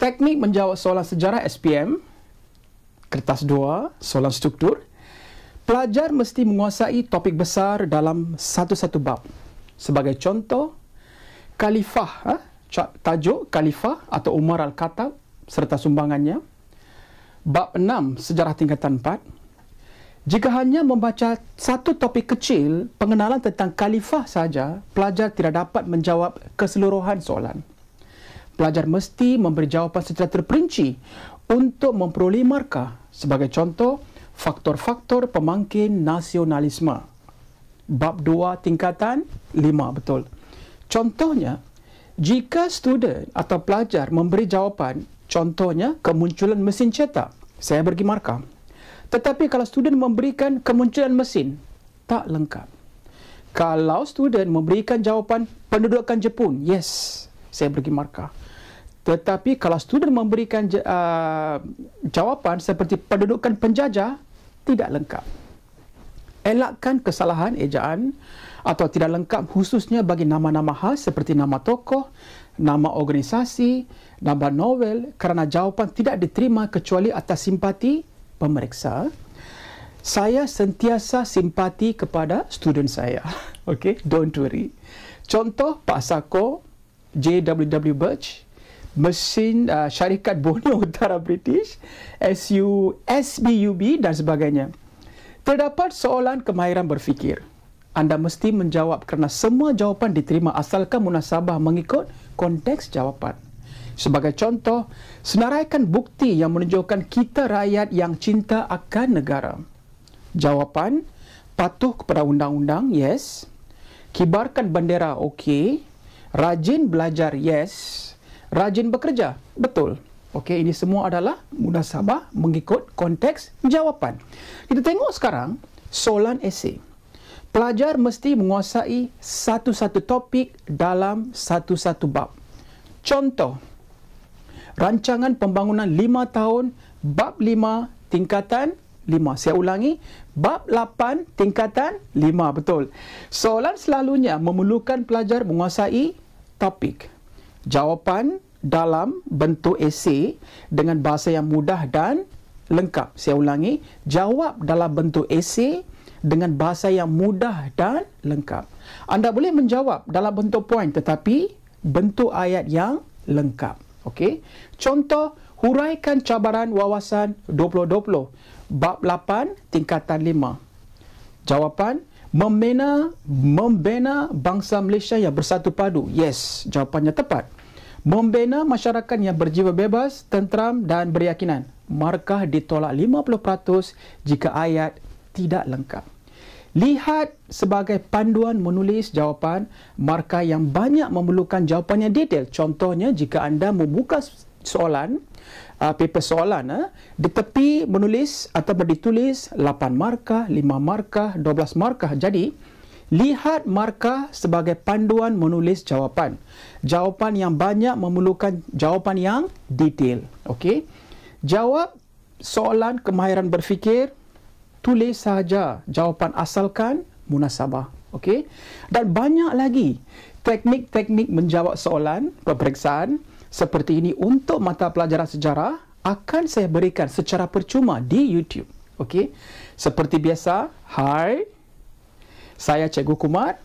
teknik menjawab soalan sejarah SPM, kertas dua soalan struktur, pelajar mesti menguasai topik besar dalam satu-satu bab. Sebagai contoh, Khalifah, ha? tajuk Khalifah atau Umar Al-Khattab serta sumbangannya. Bab enam sejarah tingkatan empat Jika hanya membaca satu topik kecil, pengenalan tentang Khalifah saja, pelajar tidak dapat menjawab keseluruhan soalan pelajar mesti memberi jawapan secara terperinci untuk memperoleh markah. Sebagai contoh, faktor-faktor pemangkin nasionalisme. Bab 2 tingkatan 5 betul. Contohnya, jika student atau pelajar memberi jawapan contohnya kemunculan mesin cetak, saya bagi markah. Tetapi kalau student memberikan kemunculan mesin, tak lengkap. Kalau student memberikan jawapan pendudukan Jepun, yes, saya bagi markah. Tetapi kalau student memberikan uh, jawapan seperti pendudukan penjajah, tidak lengkap. Elakkan kesalahan ejaan atau tidak lengkap khususnya bagi nama-nama khas seperti nama tokoh, nama organisasi, nama novel kerana jawapan tidak diterima kecuali atas simpati pemeriksa. Saya sentiasa simpati kepada student saya. Okay, don't worry. Contoh Pak Sako, JWW Birch, mesin uh, syarikat Borneo Utara British, SU, SBUB dan sebagainya. Terdapat soalan kemahiran berfikir. Anda mesti menjawab kerana semua jawapan diterima asalkan munasabah mengikut konteks jawapan. Sebagai contoh, senaraikan bukti yang menunjukkan kita rakyat yang cinta akan negara. Jawapan, patuh kepada undang-undang, yes. Kibarkan bendera, okey. Rajin belajar, yes. Yes rajin bekerja. Betul. Okey, ini semua adalah mudah sabar mengikut konteks jawapan. Kita tengok sekarang soalan esei. Pelajar mesti menguasai satu-satu topik dalam satu-satu bab. Contoh, rancangan pembangunan lima tahun bab lima tingkatan lima. Saya ulangi, bab lapan tingkatan lima betul. Soalan selalunya memerlukan pelajar menguasai topik jawapan dalam bentuk esei dengan bahasa yang mudah dan lengkap. Saya ulangi, jawab dalam bentuk esei dengan bahasa yang mudah dan lengkap. Anda boleh menjawab dalam bentuk poin tetapi bentuk ayat yang lengkap. Okey. Contoh huraikan cabaran wawasan 2020 bab 8 tingkatan 5. Jawapan membina membina bangsa Malaysia yang bersatu padu. Yes, jawapannya tepat. Membina masyarakat yang berjiwa bebas, tenteram dan beryakinan. Markah ditolak 50% jika ayat tidak lengkap. Lihat sebagai panduan menulis jawapan markah yang banyak memerlukan jawapan yang detail. Contohnya jika anda membuka soalan uh, paper soalan uh, di tepi menulis atau ditulis 8 markah, 5 markah, 12 markah. Jadi lihat markah sebagai panduan menulis jawapan. Jawapan yang banyak memerlukan jawapan yang detail. Okey. Jawab soalan kemahiran berfikir tulis saja jawapan asalkan munasabah. Okey. Dan banyak lagi teknik-teknik menjawab soalan peperiksaan seperti ini untuk mata pelajaran sejarah akan saya berikan secara percuma di YouTube. Okey. Seperti biasa, hi. Saya Cikgu Kumar.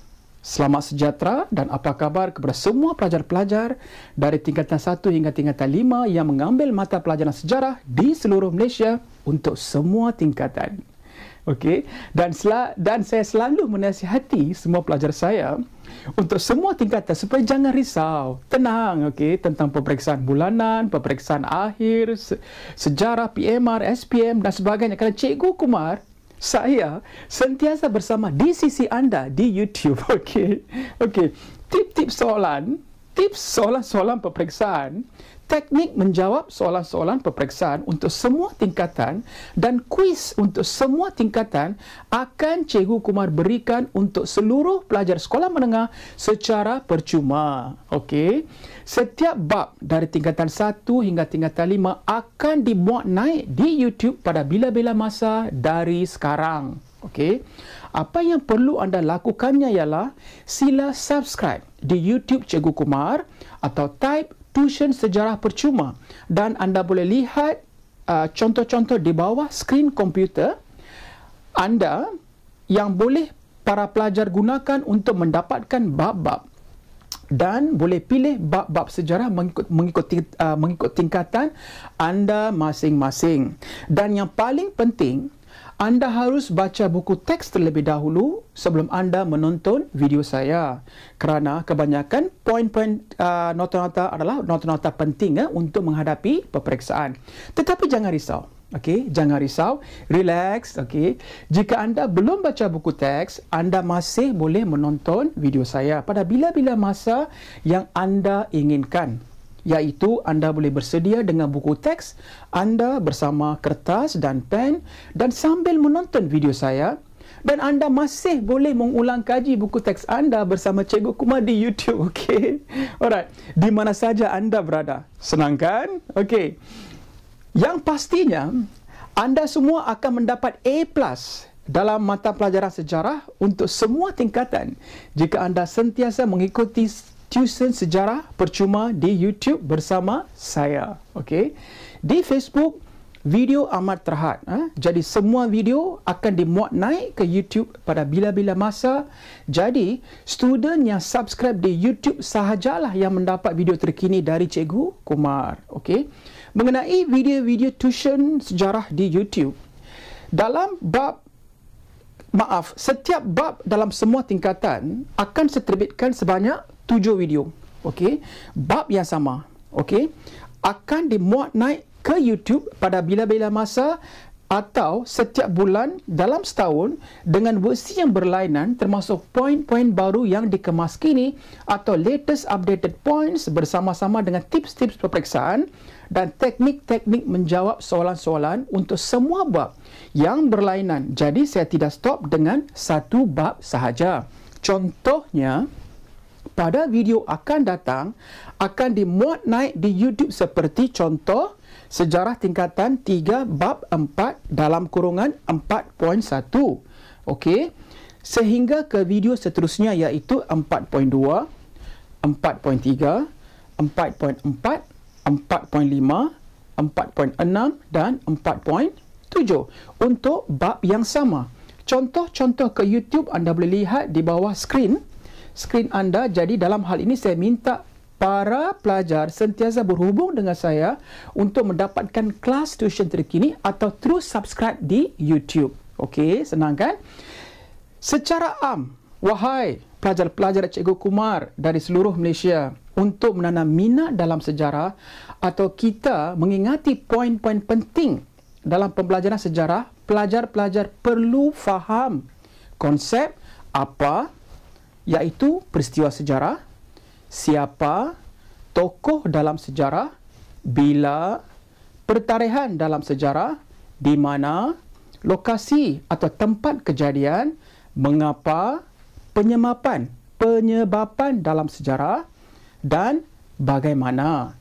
Selamat sejahtera dan apa khabar kepada semua pelajar-pelajar dari tingkatan 1 hingga tingkatan 5 yang mengambil mata pelajaran sejarah di seluruh Malaysia untuk semua tingkatan. Okey. Dan sela, dan saya selalu menasihati semua pelajar saya untuk semua tingkatan supaya jangan risau. Tenang, okey, tentang peperiksaan bulanan, peperiksaan akhir, se- sejarah PMR, SPM dan sebagainya. Kerana Cikgu Kumar saya sentiasa bersama di sisi anda di YouTube. Okey. Okey. Tip-tip soalan tips soalan-soalan peperiksaan, teknik menjawab soalan-soalan peperiksaan untuk semua tingkatan dan kuis untuk semua tingkatan akan Cikgu Kumar berikan untuk seluruh pelajar sekolah menengah secara percuma. Okey. Setiap bab dari tingkatan 1 hingga tingkatan 5 akan dibuat naik di YouTube pada bila-bila masa dari sekarang. Okey. Apa yang perlu anda lakukannya ialah sila subscribe di YouTube Cikgu Kumar atau type tuition sejarah percuma dan anda boleh lihat uh, contoh-contoh di bawah skrin komputer anda yang boleh para pelajar gunakan untuk mendapatkan bab-bab dan boleh pilih bab-bab sejarah mengikut mengikut, uh, mengikut tingkatan anda masing-masing dan yang paling penting anda harus baca buku teks terlebih dahulu sebelum anda menonton video saya. Kerana kebanyakan poin-poin uh, nota-nota adalah nota-nota penting uh, untuk menghadapi peperiksaan. Tetapi jangan risau. okay? jangan risau, relax, okay? Jika anda belum baca buku teks, anda masih boleh menonton video saya pada bila-bila masa yang anda inginkan iaitu anda boleh bersedia dengan buku teks anda bersama kertas dan pen dan sambil menonton video saya dan anda masih boleh mengulang kaji buku teks anda bersama Cikgu Kumar di YouTube, okey? Alright, di mana saja anda berada. Senang kan? Okey. Yang pastinya, anda semua akan mendapat A+, dalam mata pelajaran sejarah untuk semua tingkatan jika anda sentiasa mengikuti Tuition Sejarah Percuma di YouTube bersama saya. Okey. Di Facebook, video amat terhad. Eh? Jadi semua video akan dimuat naik ke YouTube pada bila-bila masa. Jadi, student yang subscribe di YouTube sahajalah yang mendapat video terkini dari Cikgu Kumar. Okey. Mengenai video-video tuition sejarah di YouTube. Dalam bab maaf, setiap bab dalam semua tingkatan akan seterbitkan sebanyak tujuh video. Okey, bab yang sama. Okey, akan dimuat naik ke YouTube pada bila-bila masa atau setiap bulan dalam setahun dengan versi yang berlainan termasuk poin-poin baru yang dikemas kini atau latest updated points bersama-sama dengan tips-tips peperiksaan dan teknik-teknik menjawab soalan-soalan untuk semua bab yang berlainan. Jadi saya tidak stop dengan satu bab sahaja. Contohnya, pada video akan datang akan dimuat naik di YouTube seperti contoh sejarah tingkatan 3 bab 4 dalam kurungan 4.1. Okey. Sehingga ke video seterusnya iaitu 4.2, 4.3, 4.4, 4.5, 4.6 dan 4.7 untuk bab yang sama. Contoh-contoh ke YouTube anda boleh lihat di bawah skrin. Skrin anda jadi dalam hal ini saya minta para pelajar sentiasa berhubung dengan saya untuk mendapatkan kelas tuition terkini atau terus subscribe di YouTube. Okey, senang kan? Secara am, wahai pelajar-pelajar Cikgu Kumar dari seluruh Malaysia untuk menanam minat dalam sejarah atau kita mengingati poin-poin penting dalam pembelajaran sejarah, pelajar-pelajar perlu faham konsep apa iaitu peristiwa sejarah, siapa tokoh dalam sejarah, bila pertarihan dalam sejarah, di mana lokasi atau tempat kejadian, mengapa penyemapan, penyebaban dalam sejarah dan bagaimana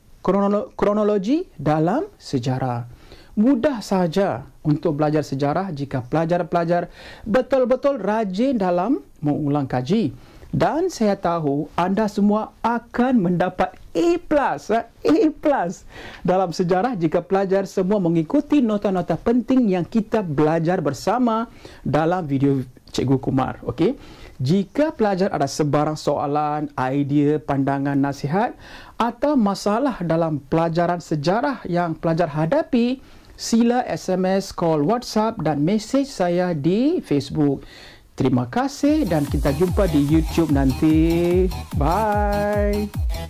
kronologi dalam sejarah. Mudah saja untuk belajar sejarah jika pelajar-pelajar betul-betul rajin dalam mengulang kaji dan saya tahu anda semua akan mendapat A+, plus, eh, A+. Plus. Dalam sejarah, jika pelajar semua mengikuti nota-nota penting yang kita belajar bersama dalam video Cikgu Kumar. Okay? Jika pelajar ada sebarang soalan, idea, pandangan, nasihat atau masalah dalam pelajaran sejarah yang pelajar hadapi, sila SMS, call WhatsApp dan message saya di Facebook. Terima kasih dan kita jumpa di YouTube nanti. Bye.